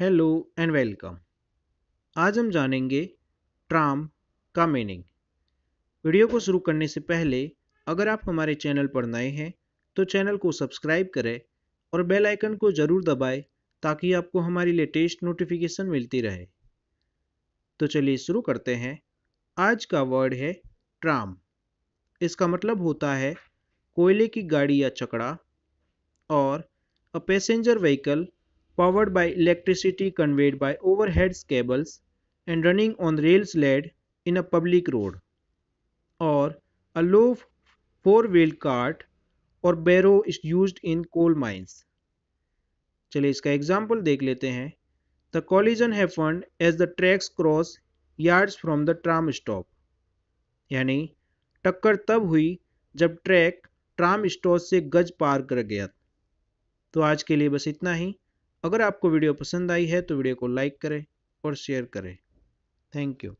hello and welcome आज हम जानेंगे ट्राम का मीनिंग वीडियो को शुरू करने से पहले अगर आप हमारे चैनल पर नए हैं तो चैनल को सब्सक्राइब करें और बेल आइकन को ज़रूर दबाएं ताकि आपको हमारी लेटेस्ट नोटिफिकेशन मिलती रहे तो चलिए शुरू करते हैं आज का वर्ड है ट्राम इसका मतलब होता है कोयले की गाड़ी या चकड़ा और a passenger vehicle powered by electricity conveyed by overhead cables and running on rails laid in a public road or a low four-wheel cart और barrow is use in coal mines चलिए इसका एग्जाम्पल देख लेते हैं the collision happened as the tracks cross yards from the tram stop यानी टक्कर तब हुई जब ट्रैक ट्राम स्टॉप से गज पार कर गया तो आज के लिए बस इतना ही अगर आपको वीडियो पसंद आई है तो वीडियो को लाइक करें और शेयर करें थैंक यू